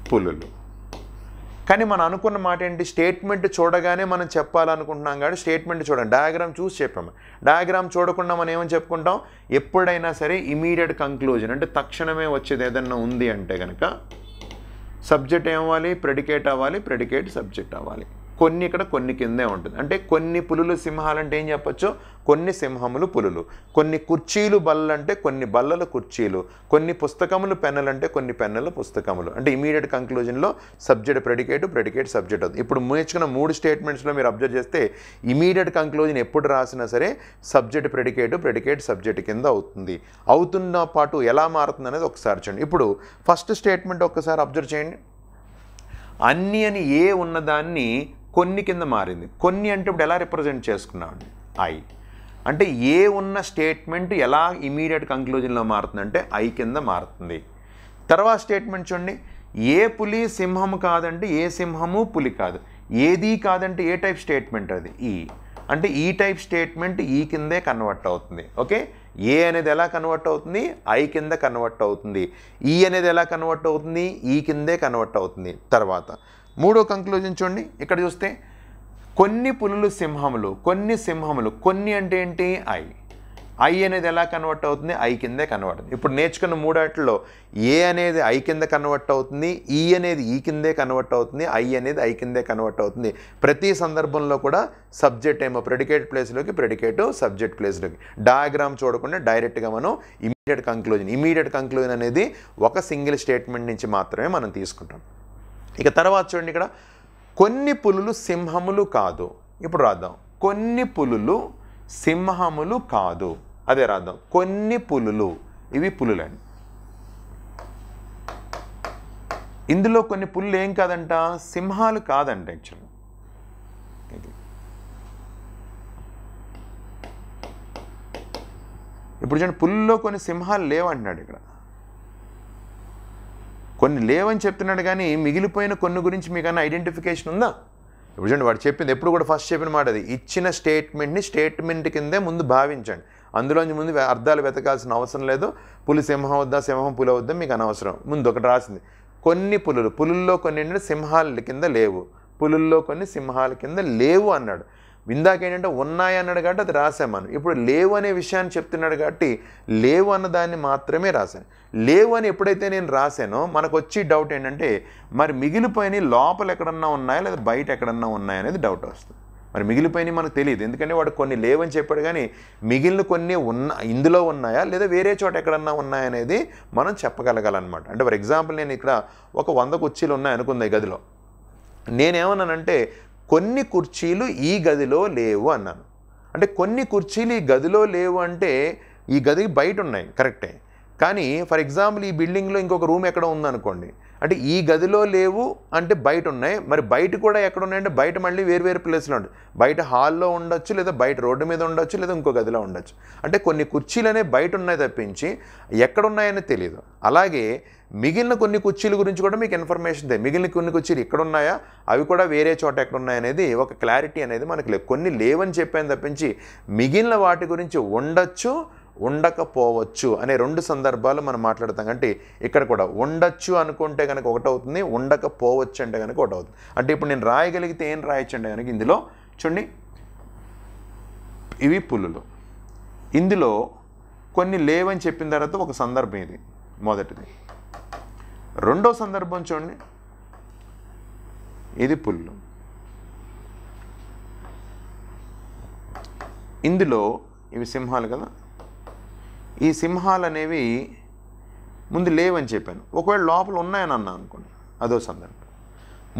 పులులు కానీ మనం అనుకున్న మాట ఏంటి స్టేట్మెంట్ చూడగానే మనం చెప్పాలనుకుంటున్నాం కాబట్టి స్టేట్మెంట్ చూడండి డయాగ్రామ్ చూసి చెప్పాము డయాగ్రామ్ చూడకుండా మనం ఏమని చెప్పుకుంటాం ఎప్పుడైనా సరే ఇమీడియట్ కంక్లూజన్ అంటే తక్షణమే వచ్చేది ఏదన్నా ఉంది అంటే కనుక సబ్జెక్ట్ ఏమవ్వాలి ప్రెడికేట్ అవ్వాలి ప్రెడికేట్ సబ్జెక్ట్ అవ్వాలి కొన్ని ఇక్కడ కొన్ని కిందే ఉంటుంది అంటే కొన్ని పులులు సింహాలు అంటే ఏం చెప్పచ్చు కొన్ని సింహములు పులులు కొన్ని కుర్చీలు బల్లలు అంటే కొన్ని బల్లల కుర్చీలు కొన్ని పుస్తకములు పెన్నులు అంటే కొన్ని పెన్నుల పుస్తకములు అంటే ఇమీడియట్ కంక్లూజన్లో సబ్జెక్ట్ ప్రెడికేట్ ప్రెడికేట్ సబ్జెక్ట్ అవుతుంది ఇప్పుడు నేర్చుకున్న మూడు స్టేట్మెంట్స్లో మీరు అబ్జర్వ్ చేస్తే ఇమీడియట్ కంక్లూజన్ ఎప్పుడు రాసినా సరే సబ్జెక్ట్ ప్రెడికేట్ ప్రెడికేట్ సబ్జెక్ట్ కింద అవుతుంది అవుతున్న పాటు ఎలా మారుతుంది అనేది ఒకసారి చూడండి ఇప్పుడు ఫస్ట్ స్టేట్మెంట్ ఒక్కసారి అబ్జర్వ్ చేయండి అన్ని అని ఏ ఉన్నదాన్ని కొన్ని కింద మారింది కొన్ని అంటే ఇప్పుడు ఎలా రిప్రజెంట్ చేసుకున్నామండి ఐ అంటే ఏ ఉన్న స్టేట్మెంట్ ఎలా ఇమీడియట్ కంక్లూజన్లో మారుతుందంటే ఐ కింద మారుతుంది తర్వాత స్టేట్మెంట్ చూడండి ఏ పులి సింహం కాదంటే ఏ సింహము పులి కాదు ఏది కాదంటే ఏ టైప్ స్టేట్మెంట్ అది ఈ e. అంటే ఈ టైప్ స్టేట్మెంట్ ఈ కిందే కన్వర్ట్ అవుతుంది ఓకే ఏ అనేది ఎలా కన్వర్ట్ అవుతుంది ఐ కింద కన్వర్ట్ అవుతుంది ఈ e అనేది ఎలా కన్వర్ట్ అవుతుంది ఈ కిందే కన్వర్ట్ అవుతుంది తర్వాత మూడో కంక్లూజన్ చూడండి ఇక్కడ చూస్తే కొన్ని పులులు సింహములు కొన్ని సింహములు కొన్ని అంటే ఏంటి ఐ ఐ అనేది ఎలా కన్వర్ట్ అవుతుంది ఐ కిందే కన్వర్ట్ అవుతుంది ఇప్పుడు నేర్చుకున్న మూడాటిలో ఏ అనేది ఐ కింద కన్వర్ట్ అవుతుంది ఈ అనేది ఈ కిందే కన్వర్ట్ అవుతుంది ఐ అనేది ఐ కిందే కన్వర్ట్ అవుతుంది ప్రతి సందర్భంలో కూడా సబ్జెక్ట్ ఏమో ప్రెడికేట్ ప్లేస్లోకి ప్రెడికేట్ సబ్జెక్ట్ ప్లేస్లోకి డయాగ్రామ్ చూడకుండా డైరెక్ట్గా మనం ఇమీడియట్ కంక్లూజన్ ఇమీడియట్ కంక్లూజన్ అనేది ఒక సింగిల్ స్టేట్మెంట్ నుంచి మాత్రమే మనం తీసుకుంటాం ఇక తర్వాత చూడండి ఇక్కడ కొన్ని పులులు సింహములు కాదు ఇప్పుడు రాద్దాం కొన్ని పులులు సింహములు కాదు అదే రాద్దాం కొన్ని పులులు ఇవి పులులండి ఇందులో కొన్ని పులులు ఏం కాదంట సింహాలు కాదంట యాక్చువల్ ఇప్పుడు చూడండి పుల్లులో కొన్ని సింహాలు లేవంటున్నాడు ఇక్కడ కొన్ని లేవని చెప్తున్నాడు కానీ మిగిలిపోయిన కొన్ని గురించి మీకన్నా ఐడెంటిఫికేషన్ ఉందా ఇప్పుడు చూడండి వాడు చెప్పింది ఎప్పుడు కూడా ఫస్ట్ చెప్పిన మాట అది ఇచ్చిన స్టేట్మెంట్ని స్టేట్మెంట్ కిందే ముందు భావించండి అందులోంచి ముందు అర్థాలు వెతకాల్సిన అవసరం లేదు పులి సింహం వద్దా సింహం పులి వద్దా మీకు అనవసరం ముందు ఒకటి రాసింది కొన్ని పులులు పులుల్లో కొన్ని సింహాల కింద లేవు పులుల్లో కొన్ని సింహాల కింద లేవు అన్నాడు ఇందాక ఏంటంటే ఉన్నాయన్నాడు కాబట్టి అది రాసామను ఇప్పుడు లేవు అనే విషయాన్ని చెప్తున్నాడు కాబట్టి లేవు అన్న దాన్ని మాత్రమే రాశాను లేవు అని ఎప్పుడైతే నేను రాశానో మనకు వచ్చి డౌట్ ఏంటంటే మరి మిగిలిపోయిన లోపల ఎక్కడన్నా ఉన్నాయా లేదా బయట ఎక్కడన్నా ఉన్నాయా అనేది డౌట్ వస్తుంది మరి మిగిలిపోయిన మనకు తెలియదు ఎందుకంటే వాడు కొన్ని లేవని చెప్పాడు కానీ మిగిలిన కొన్ని ఉన్న ఇందులో ఉన్నాయా లేదా వేరే చోట ఎక్కడన్నా ఉన్నాయా అనేది మనం చెప్పగలగాలన్నమాట అంటే ఫర్ ఎగ్జాంపుల్ నేను ఇక్కడ ఒక వంద కుర్చీలు ఉన్నాయి అనుకుంది గదిలో నేనేమన్నానంటే కొన్ని కుర్చీలు ఈ గదిలో లేవు అన్నాను అంటే కొన్ని కుర్చీలు ఈ గదిలో లేవు అంటే ఈ గది బయట ఉన్నాయి కరెక్టే కానీ ఫర్ ఎగ్జాంపుల్ ఈ బిల్డింగ్లో ఇంకొక రూమ్ ఎక్కడ ఉందనుకోండి అంటే ఈ గదిలో లేవు అంటే బయట ఉన్నాయి మరి బయట కూడా ఎక్కడ ఉన్నాయంటే బయట మళ్ళీ వేరువేరు ప్లేస్లో ఉంటాయి బయట హాల్లో ఉండొచ్చు లేదా బయట రోడ్డు మీద ఉండొచ్చు లేదా ఇంకో గదిలో ఉండొచ్చు అంటే కొన్ని కుర్చీలనే బయట ఉన్నాయి తప్పించి ఎక్కడున్నాయని తెలియదు అలాగే మిగిలిన కొన్ని కుర్చీల గురించి కూడా మీకు ఇన్ఫర్మేషన్ దే మిగిలిన కొన్ని కుర్చీలు ఇక్కడ ఉన్నాయా అవి కూడా వేరే చోట ఎక్కడ ఉన్నాయనేది ఒక క్లారిటీ అనేది మనకు లేదు కొన్ని లేవని చెప్పాను తప్పించి మిగిలిన వాటి గురించి ఉండొచ్చు ఉండకపోవచ్చు అనే రెండు సందర్భాలు మనం మాట్లాడతాం అంటే ఇక్కడ కూడా ఉండొచ్చు అనుకుంటే కనుక ఒకటవుతుంది ఉండకపోవచ్చు అంటే కనుక ఒకటి అవుతుంది అంటే ఇప్పుడు నేను రాయగలిగితే ఏం రాయొచ్చు అంటే కనుక ఇందులో చూడండి ఇవి పులులు ఇందులో కొన్ని లేవని చెప్పిన తర్వాత ఒక సందర్భం ఇది మొదటిది రెండో సందర్భం చూడండి ఇది పుల్లు ఇందులో ఇవి సింహాలు కదా ఈ సింహాలు అనేవి ముందు లేవని చెప్పాను ఒకవేళ లోపల ఉన్నాయని అన్నా అనుకోండి అదో సందర్భం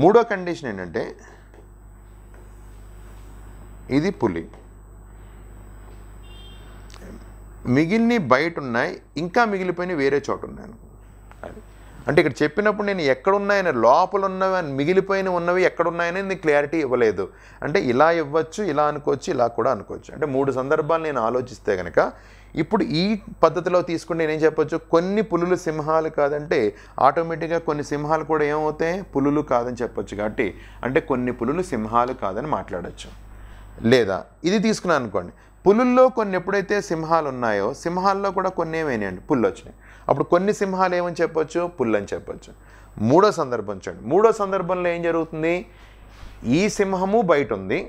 మూడో కండిషన్ ఏంటంటే ఇది పులి మిగిలిన బయట ఉన్నాయి ఇంకా మిగిలిపోయినాయి వేరే చోట ఉన్నాయి అంటే ఇక్కడ చెప్పినప్పుడు నేను ఎక్కడున్నాయని లోపల ఉన్నవి మిగిలిపోయిన ఉన్నవి ఎక్కడున్నాయని నేను క్లారిటీ ఇవ్వలేదు అంటే ఇలా ఇవ్వచ్చు ఇలా అనుకోవచ్చు ఇలా కూడా అనుకోవచ్చు అంటే మూడు సందర్భాలు నేను ఆలోచిస్తే కనుక ఇప్పుడు ఈ పద్ధతిలో తీసుకుంటే నేనేం చెప్పొచ్చు కొన్ని పులులు సింహాలు కాదంటే ఆటోమేటిక్గా కొన్ని సింహాలు కూడా ఏమవుతాయి పులులు కాదని చెప్పొచ్చు కాబట్టి అంటే కొన్ని పులులు సింహాలు కాదని మాట్లాడచ్చు లేదా ఇది తీసుకున్నాను అనుకోండి పులుల్లో కొన్ని ఎప్పుడైతే సింహాలు ఉన్నాయో సింహాల్లో కూడా కొన్ని ఏమైనాయండి పుల్లు వచ్చినాయి అప్పుడు కొన్ని సింహాలు ఏమని చెప్పచ్చు పుల్లని చెప్పచ్చు మూడో సందర్భం చూడండి మూడో సందర్భంలో ఏం జరుగుతుంది ఈ సింహము బయట ఉంది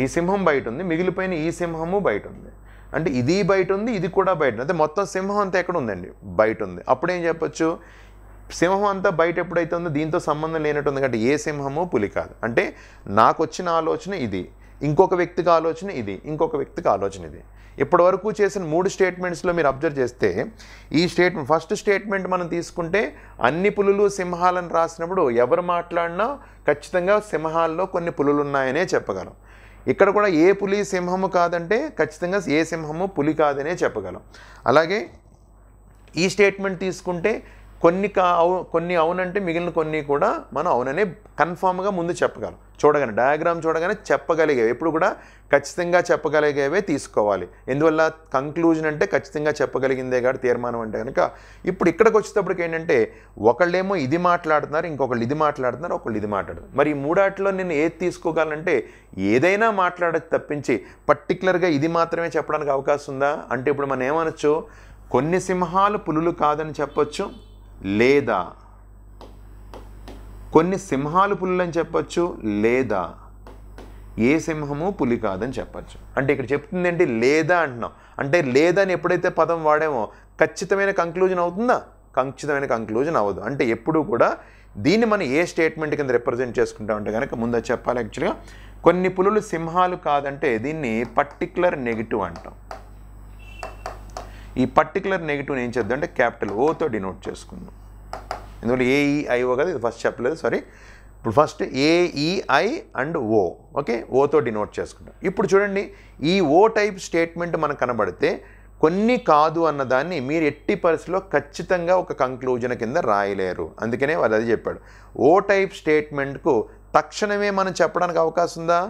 ఈ సింహం బయట ఉంది మిగిలిపోయిన ఈ సింహము బయట ఉంది అంటే ఇది బయట ఉంది ఇది కూడా బయట అయితే మొత్తం సింహం అంతా ఎక్కడ ఉందండి బయట ఉంది అప్పుడు ఏం చెప్పచ్చు సింహం అంతా బయట ఎప్పుడైతే ఉందో దీంతో సంబంధం లేనట్టుంది కాబట్టి ఏ సింహము పులి కాదు అంటే నాకు వచ్చిన ఆలోచన ఇది ఇంకొక వ్యక్తికి ఆలోచన ఇది ఇంకొక వ్యక్తికి ఆలోచన ఇది ఇప్పటి వరకు చేసిన మూడు స్టేట్మెంట్స్లో మీరు అబ్జర్వ్ చేస్తే ఈ స్టేట్మెంట్ ఫస్ట్ స్టేట్మెంట్ మనం తీసుకుంటే అన్ని పులులు సింహాలను రాసినప్పుడు ఎవరు మాట్లాడినా ఖచ్చితంగా సింహాల్లో కొన్ని పులులు ఉన్నాయనే చెప్పగలం ఇక్కడ కూడా ఏ పులి సింహము కాదంటే ఖచ్చితంగా ఏ సింహము పులి కాదనే చెప్పగలం అలాగే ఈ స్టేట్మెంట్ తీసుకుంటే కొన్ని కా అవు కొన్ని అవునంటే మిగిలిన కొన్ని కూడా మనం అవుననే కన్ఫామ్గా ముందు చెప్పగలం చూడగానే డయాగ్రామ్ చూడగానే చెప్పగలిగేవి ఎప్పుడు కూడా ఖచ్చితంగా చెప్పగలిగేవే తీసుకోవాలి ఎందువల్ల కంక్లూజన్ అంటే ఖచ్చితంగా చెప్పగలిగిందే కాదు తీర్మానం అంటే కనుక ఇప్పుడు ఇక్కడికి వచ్చేటప్పటికి ఏంటంటే ఒకళ్ళేమో ఇది మాట్లాడుతున్నారు ఇంకొకళ్ళు ఇది మాట్లాడుతున్నారు ఒకళ్ళు ఇది మాట్లాడుతున్నారు మరి ఈ మూడాటిలో నేను ఏది తీసుకోగలనంటే ఏదైనా మాట్లాడచ్చు తప్పించి పర్టికులర్గా ఇది మాత్రమే చెప్పడానికి అవకాశం ఉందా అంటే ఇప్పుడు మనం ఏమనొచ్చు కొన్ని సింహాలు పులులు కాదని చెప్పొచ్చు లేదా కొన్ని సింహాలు పులులని చెప్పచ్చు లేదా ఏ సింహము పులి కాదని చెప్పచ్చు అంటే ఇక్కడ చెప్తుంది ఏంటి లేదా అంటున్నాం అంటే లేదని ఎప్పుడైతే పదం వాడామో ఖచ్చితమైన కంక్లూజన్ అవుతుందా ఖచ్చితమైన కంక్లూజన్ అవ్వదు అంటే ఎప్పుడూ కూడా దీన్ని మనం ఏ స్టేట్మెంట్ కింద రిప్రజెంట్ చేసుకుంటాం అంటే కనుక ముందు చెప్పాలి యాక్చువల్గా కొన్ని పులులు సింహాలు కాదంటే దీన్ని పర్టిక్యులర్ నెగిటివ్ అంటాం ఈ పర్టికులర్ నెగిటివ్ ఏం చేద్దాం అంటే క్యాపిటల్ ఓతో డినోట్ చేసుకుందాం ఎందుకంటే ఏఈఐఓ e కదా ఇది ఫస్ట్ చెప్పలేదు సారీ ఇప్పుడు first A E I and O okay ఓతో డినోట్ చేసుకుంటాం ఇప్పుడు చూడండి ఈ ఓ టైప్ స్టేట్మెంట్ మనకు కనబడితే కొన్ని కాదు అన్నదాన్ని మీరు ఎట్టి పరిస్థితిలో ఖచ్చితంగా ఒక కంక్లూజన్ కింద రాయలేరు అందుకనే వాళ్ళు అది చెప్పాడు ఓ టైప్ స్టేట్మెంట్కు తక్షణమే మనం చెప్పడానికి అవకాశం ఉందా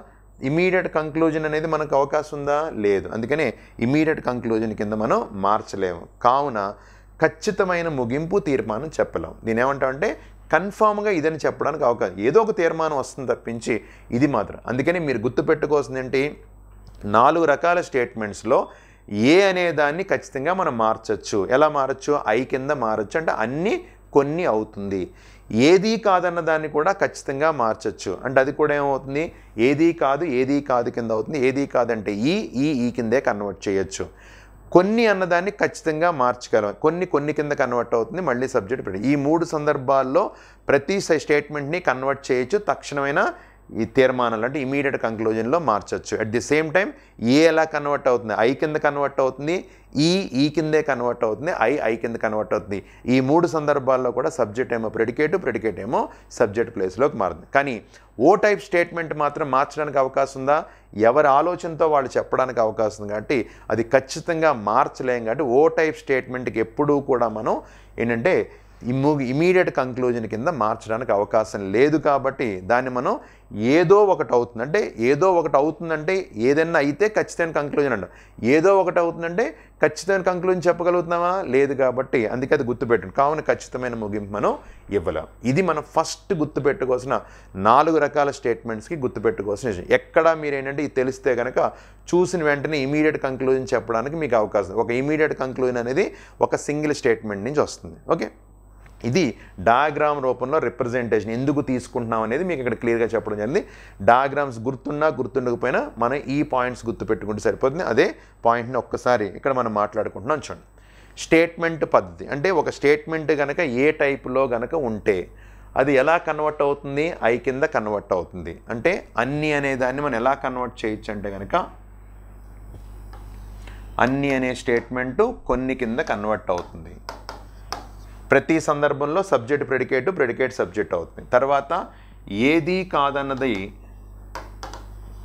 ఇమీడియట్ కంక్లూజన్ అనేది మనకు అవకాశం ఉందా లేదు అందుకనే ఇమీడియట్ కంక్లూజన్ కింద మనం మార్చలేము కావున ఖచ్చితమైన ముగింపు తీర్మానం చెప్పలేము నేను ఏమంటామంటే కన్ఫామ్గా ఇదని చెప్పడానికి అవకాశం ఏదో ఒక తీర్మానం వస్తుంది తప్పించి ఇది మాత్రం అందుకని మీరు గుర్తుపెట్టుకోవాల్సింది ఏంటి నాలుగు రకాల స్టేట్మెంట్స్లో ఏ అనే దాన్ని ఖచ్చితంగా మనం మార్చచ్చు ఎలా మారచ్చు ఐ కింద మారచ్చు అంటే అన్నీ కొన్ని అవుతుంది ఏదీ కాదన్న దాన్ని కూడా ఖచ్చితంగా మార్చచ్చు అంటే అది కూడా ఏమవుతుంది ఏదీ కాదు ఏదీ కాదు కింద అవుతుంది ఏదీ కాదంటే ఈ ఈ ఈ కిందే కన్వర్ట్ చేయొచ్చు కొన్ని అన్నదాన్ని ఖచ్చితంగా మార్చగలం కొన్ని కొన్ని కింద కన్వర్ట్ అవుతుంది మళ్ళీ సబ్జెక్ట్ ఈ మూడు సందర్భాల్లో ప్రతి స్టేట్మెంట్ని కన్వర్ట్ చేయొచ్చు తక్షణమైన ఈ తీర్మానాలు అంటే ఇమీడియట్ కంక్లూజన్లో మార్చచ్చు at the same time A ఎలా కన్వర్ట్ అవుతుంది ఐ కింద కన్వర్ట్ అవుతుంది ఈ e, ఈ e కిందే కన్వర్ట్ అవుతుంది ఐ ఐ కింద కన్వర్ట్ అవుతుంది ఈ మూడు సందర్భాల్లో కూడా సబ్జెక్ట్ ఏమో ప్రెడికేట్ ప్రెడికేట్ ఏమో సబ్జెక్ట్ ప్లేస్లోకి మారుతుంది కానీ ఓ టైప్ స్టేట్మెంట్ మాత్రం మార్చడానికి అవకాశం ఉందా ఎవరి ఆలోచనతో వాళ్ళు చెప్పడానికి అవకాశం ఉంది కాబట్టి అది ఖచ్చితంగా మార్చలేం కాబట్టి ఓ టైప్ స్టేట్మెంట్కి ఎప్పుడూ కూడా మనం ఏంటంటే ఇమీడియట్ కంక్లూజన్ కింద మార్చడానికి అవకాశం లేదు కాబట్టి దాన్ని మనం ఏదో ఒకటి అవుతుందంటే ఏదో ఒకటి అవుతుందంటే ఏదైనా అయితే ఖచ్చితమైన కంక్లూజన్ అంట ఏదో ఒకటి అవుతుందంటే ఖచ్చితమైన కంక్లూజన్ చెప్పగలుగుతున్నామా లేదు కాబట్టి అందుకే అది గుర్తుపెట్టండి కావున ఖచ్చితమైన ముగింపు మనం ఇవ్వలేం ఇది మనం ఫస్ట్ గుర్తుపెట్టుకోవాల్సిన నాలుగు రకాల స్టేట్మెంట్స్కి గుర్తుపెట్టుకోవాల్సిన విషయం ఎక్కడ మీరు ఏంటంటే ఇది తెలిస్తే కనుక చూసిన వెంటనే ఇమీడియట్ కంక్లూజన్ చెప్పడానికి మీకు అవకాశం ఒక ఇమీడియట్ కంక్లూజన్ అనేది ఒక సింగిల్ స్టేట్మెంట్ నుంచి వస్తుంది ఓకే ఇది డయాగ్రామ్ రూపంలో రిప్రజెంటేషన్ ఎందుకు తీసుకుంటున్నాం అనేది మీకు ఇక్కడ క్లియర్గా చెప్పడం జరిగింది డయాగ్రామ్స్ గుర్తున్నా గుర్తుండకపోయినా మనం ఈ పాయింట్స్ గుర్తుపెట్టుకుంటే సరిపోతుంది అదే పాయింట్ని ఒక్కసారి ఇక్కడ మనం మాట్లాడుకుంటున్నాం చూడండి స్టేట్మెంట్ పద్ధతి అంటే ఒక స్టేట్మెంట్ కనుక ఏ టైపులో కనుక ఉంటే అది ఎలా కన్వర్ట్ అవుతుంది ఐ కింద కన్వర్ట్ అవుతుంది అంటే అన్ని అనే దాన్ని మనం ఎలా కన్వర్ట్ చేయొచ్చు అంటే కనుక అన్ని అనే స్టేట్మెంటు కొన్ని కింద కన్వర్ట్ అవుతుంది ప్రతి సందర్భంలో సబ్జెక్ట్ ప్రెడికేట్ ప్రెడికేట్ సబ్జెక్ట్ అవుతుంది తర్వాత ఏది కాదన్నది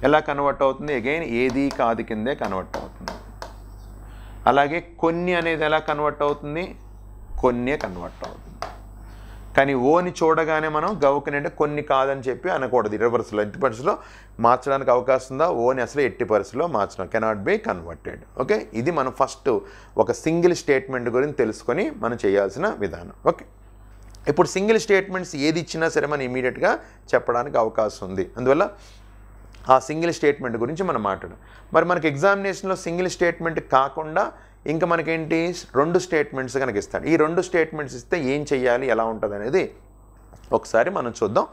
ఎలా కన్వర్ట్ అవుతుంది అగైన్ ఏది కాదు కిందే కన్వర్ట్ అవుతుంది అలాగే కొన్ని అనేది ఎలా కన్వర్ట్ అవుతుంది కొన్నే కన్వర్ట్ అవుతుంది కానీ ఓని చూడగానే మనం గవకని అంటే కొన్ని కాదని చెప్పి అనకూడదు రివర్స్లో ఎట్టి పరిస్థితిలో మార్చడానికి అవకాశం ఉందా ఓని అసలు ఎట్టి పరిస్థితిలో మార్చడం కెనాట్ బి కన్వర్టెడ్ ఓకే ఇది మనం ఫస్ట్ ఒక సింగిల్ స్టేట్మెంట్ గురించి తెలుసుకొని మనం చేయాల్సిన విధానం ఓకే ఇప్పుడు సింగిల్ స్టేట్మెంట్స్ ఏది ఇచ్చినా సరే మనం ఇమీడియట్గా చెప్పడానికి అవకాశం ఉంది అందువల్ల ఆ సింగిల్ స్టేట్మెంట్ గురించి మనం మాట్లాడడం మరి మనకి ఎగ్జామినేషన్లో సింగిల్ స్టేట్మెంట్ కాకుండా ఇంకా మనకేంటి రెండు స్టేట్మెంట్స్ కనుక ఇస్తాడు ఈ రెండు స్టేట్మెంట్స్ ఇస్తే ఏం చేయాలి ఎలా ఉంటుంది అనేది ఒకసారి మనం చూద్దాం